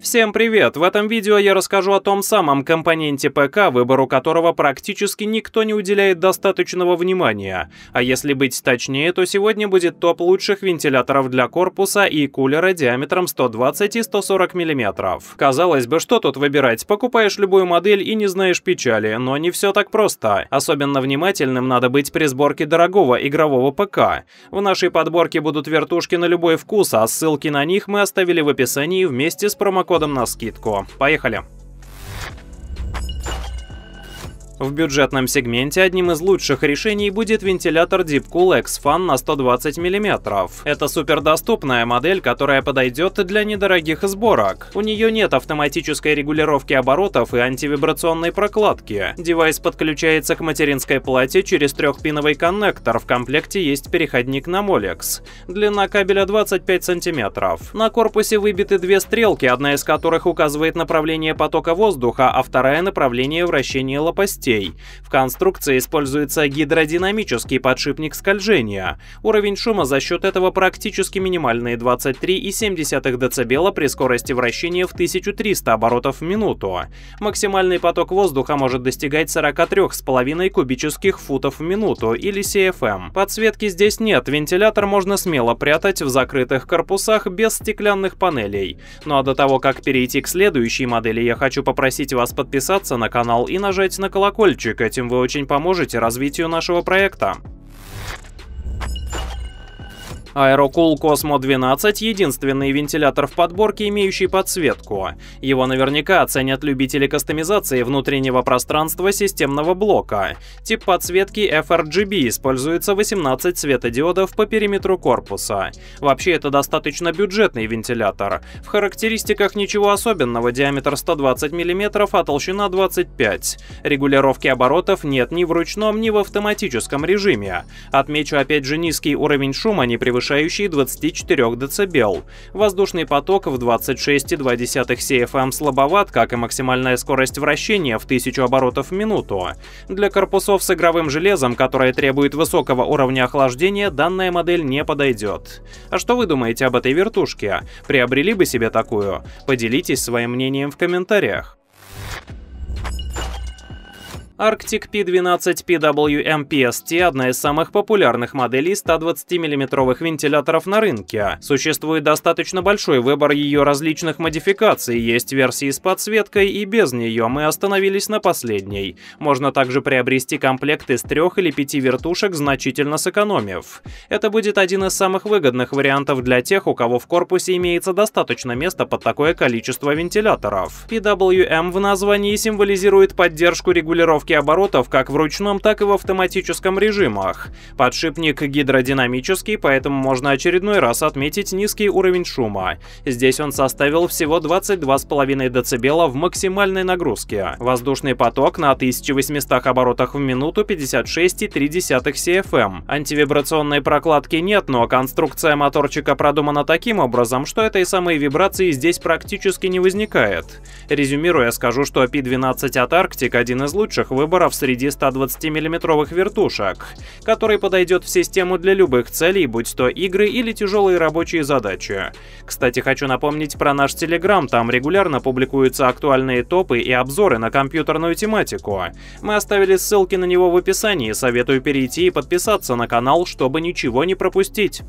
Всем привет! В этом видео я расскажу о том самом компоненте ПК, выбору которого практически никто не уделяет достаточного внимания. А если быть точнее, то сегодня будет топ лучших вентиляторов для корпуса и кулера диаметром 120 и 140 мм. Казалось бы, что тут выбирать? Покупаешь любую модель и не знаешь печали, но не все так просто. Особенно внимательным надо быть при сборке дорогого игрового ПК. В нашей подборке будут вертушки на любой вкус, а ссылки на них мы оставили в описании вместе с промокодом промокодом на скидку. Поехали! В бюджетном сегменте одним из лучших решений будет вентилятор Deepcool X-Fan на 120 мм. Это супердоступная модель, которая подойдет для недорогих сборок. У нее нет автоматической регулировки оборотов и антивибрационной прокладки. Девайс подключается к материнской плате через трехпиновый коннектор, в комплекте есть переходник на Molex. Длина кабеля 25 см. На корпусе выбиты две стрелки, одна из которых указывает направление потока воздуха, а вторая направление вращения лопастей частей. В конструкции используется гидродинамический подшипник скольжения. Уровень шума за счет этого практически минимальные 23,7 дБ при скорости вращения в 1300 оборотов в минуту. Максимальный поток воздуха может достигать 43,5 кубических футов в минуту или CFM. Эм. Подсветки здесь нет, вентилятор можно смело прятать в закрытых корпусах без стеклянных панелей. Ну а до того, как перейти к следующей модели, я хочу попросить вас подписаться на канал и нажать на колокольчик колокольчик, этим вы очень поможете развитию нашего проекта. Аэрокул Космо-12 – единственный вентилятор в подборке, имеющий подсветку. Его наверняка оценят любители кастомизации внутреннего пространства системного блока. Тип подсветки FRGB используется 18 светодиодов по периметру корпуса. Вообще это достаточно бюджетный вентилятор. В характеристиках ничего особенного, диаметр 120 мм, а толщина 25. Регулировки оборотов нет ни в ручном, ни в автоматическом режиме. Отмечу опять же низкий уровень шума, не превышающий превышающие 24 дБ. Воздушный поток в 26,2 CFM слабоват, как и максимальная скорость вращения в 1000 оборотов в минуту. Для корпусов с игровым железом, которое требует высокого уровня охлаждения, данная модель не подойдет. А что вы думаете об этой вертушке? Приобрели бы себе такую? Поделитесь своим мнением в комментариях. Arctic P12 PWM PST – одна из самых популярных моделей 120 миллиметровых вентиляторов на рынке. Существует достаточно большой выбор ее различных модификаций, есть версии с подсветкой и без нее, мы остановились на последней. Можно также приобрести комплект из трех или пяти вертушек, значительно сэкономив. Это будет один из самых выгодных вариантов для тех, у кого в корпусе имеется достаточно места под такое количество вентиляторов. PWM в названии символизирует поддержку регулировки десятки оборотов как в ручном, так и в автоматическом режимах. Подшипник гидродинамический, поэтому можно очередной раз отметить низкий уровень шума. Здесь он составил всего 22,5 дБ в максимальной нагрузке. Воздушный поток на 1800 оборотах в минуту 56,3 CFM. Эм. Антивибрационной прокладки нет, но конструкция моторчика продумана таким образом, что этой самой вибрации здесь практически не возникает. Резюмируя, скажу, что P12 от Arctic один из лучших в выбора в среди 120 миллиметровых вертушек, который подойдет в систему для любых целей, будь то игры или тяжелые рабочие задачи. Кстати, хочу напомнить про наш Телеграм, там регулярно публикуются актуальные топы и обзоры на компьютерную тематику. Мы оставили ссылки на него в описании, советую перейти и подписаться на канал, чтобы ничего не пропустить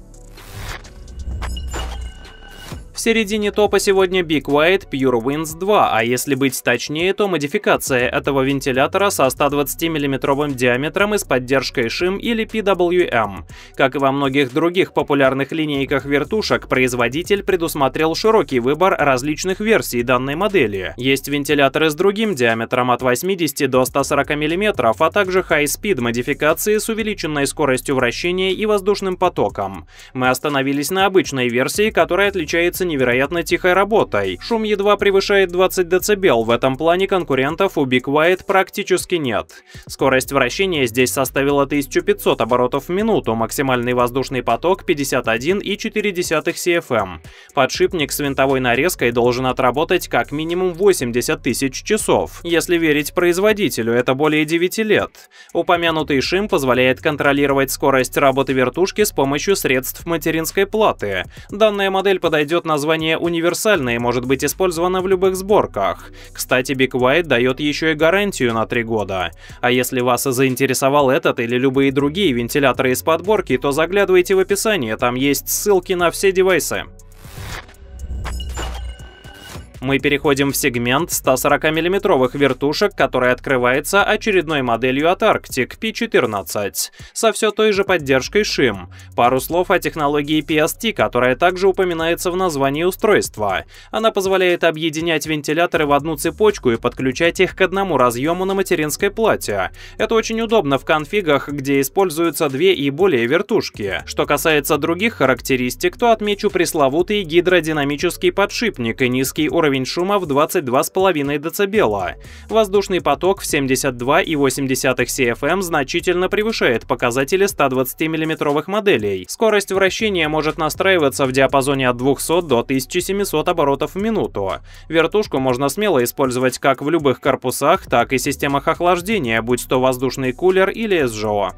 середине топа сегодня Big White Pure Winds 2, а если быть точнее, то модификация этого вентилятора со 120 мм диаметром и с поддержкой шим или PWM. Эм. Как и во многих других популярных линейках вертушек, производитель предусмотрел широкий выбор различных версий данной модели. Есть вентиляторы с другим диаметром от 80 до 140 мм, а также high-speed модификации с увеличенной скоростью вращения и воздушным потоком. Мы остановились на обычной версии, которая отличается невероятно тихой работой. Шум едва превышает 20 дБ, в этом плане конкурентов у Be Quiet практически нет. Скорость вращения здесь составила 1500 оборотов в минуту, максимальный воздушный поток 51,4 CFM. Эм. Подшипник с винтовой нарезкой должен отработать как минимум 80 тысяч часов. Если верить производителю, это более 9 лет. Упомянутый шим позволяет контролировать скорость работы вертушки с помощью средств материнской платы. Данная модель подойдет на название универсальное и может быть использовано в любых сборках. Кстати, Big White дает еще и гарантию на 3 года. А если вас заинтересовал этот или любые другие вентиляторы из подборки, то заглядывайте в описание, там есть ссылки на все девайсы. Мы переходим в сегмент 140 миллиметровых вертушек, который открывается очередной моделью от Arctic P14 со все той же поддержкой шим. Пару слов о технологии PST, которая также упоминается в названии устройства. Она позволяет объединять вентиляторы в одну цепочку и подключать их к одному разъему на материнской плате. Это очень удобно в конфигах, где используются две и более вертушки. Что касается других характеристик, то отмечу пресловутый гидродинамический подшипник и низкий уровень уровень шума в 22,5 дБ. Воздушный поток в 72,8 CFM значительно превышает показатели 120 мм моделей. Скорость вращения может настраиваться в диапазоне от 200 до 1700 оборотов в минуту. Вертушку можно смело использовать как в любых корпусах, так и системах охлаждения, будь то воздушный кулер или СЖО.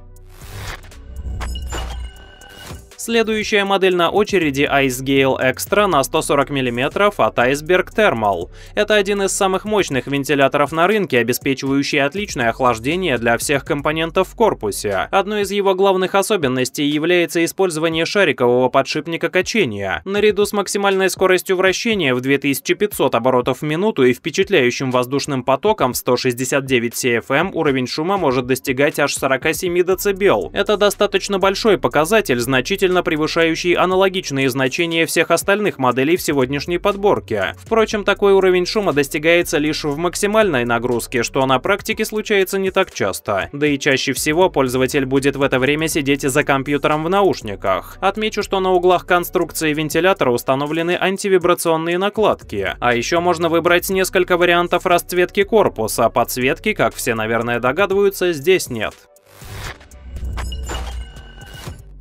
Следующая модель на очереди Ice Gale Extra на 140 мм от Iceberg Thermal. Это один из самых мощных вентиляторов на рынке, обеспечивающий отличное охлаждение для всех компонентов в корпусе. Одной из его главных особенностей является использование шарикового подшипника качения. Наряду с максимальной скоростью вращения в 2500 оборотов в минуту и впечатляющим воздушным потоком в 169 CFM уровень шума может достигать аж 47 дБ. Это достаточно большой показатель, значительно значительно превышающий аналогичные значения всех остальных моделей в сегодняшней подборке. Впрочем, такой уровень шума достигается лишь в максимальной нагрузке, что на практике случается не так часто. Да и чаще всего пользователь будет в это время сидеть за компьютером в наушниках. Отмечу, что на углах конструкции вентилятора установлены антивибрационные накладки. А еще можно выбрать несколько вариантов расцветки корпуса, подсветки, как все, наверное, догадываются, здесь нет.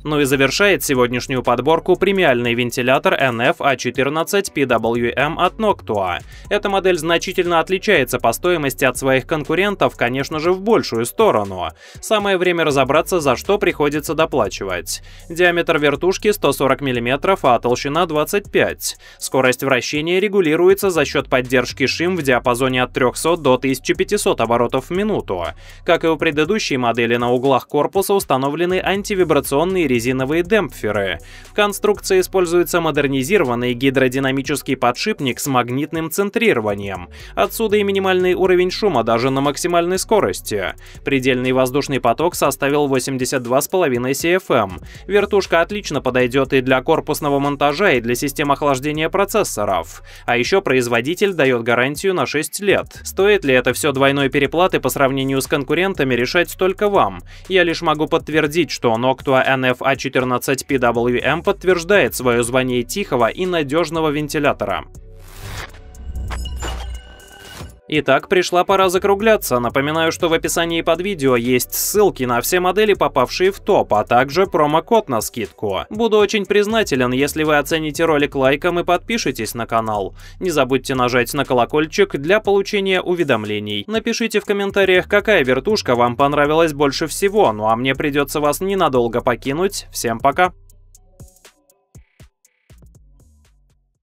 Ну и завершает сегодняшнюю подборку премиальный вентилятор NF-A14PWM а эм от Noctua. Эта модель значительно отличается по стоимости от своих конкурентов, конечно же, в большую сторону. Самое время разобраться, за что приходится доплачивать. Диаметр вертушки 140 мм, а толщина 25. Скорость вращения регулируется за счет поддержки шим в диапазоне от 300 до 1500 оборотов в минуту. Как и у предыдущей модели, на углах корпуса установлены антивибрационные резиновые демпферы. В конструкции используется модернизированный гидродинамический подшипник с магнитным центрированием. Отсюда и минимальный уровень шума даже на максимальной скорости. Предельный воздушный поток составил 82,5 CFM. Эм. Вертушка отлично подойдет и для корпусного монтажа, и для систем охлаждения процессоров. А еще производитель дает гарантию на 6 лет. Стоит ли это все двойной переплаты по сравнению с конкурентами, решать только вам. Я лишь могу подтвердить, что Noctua NF а14PWM подтверждает свое звание тихого и надежного вентилятора. Итак, пришла пора закругляться. Напоминаю, что в описании под видео есть ссылки на все модели, попавшие в топ, а также промокод на скидку. Буду очень признателен, если вы оцените ролик лайком и подпишитесь на канал. Не забудьте нажать на колокольчик для получения уведомлений. Напишите в комментариях, какая вертушка вам понравилась больше всего, ну а мне придется вас ненадолго покинуть. Всем пока!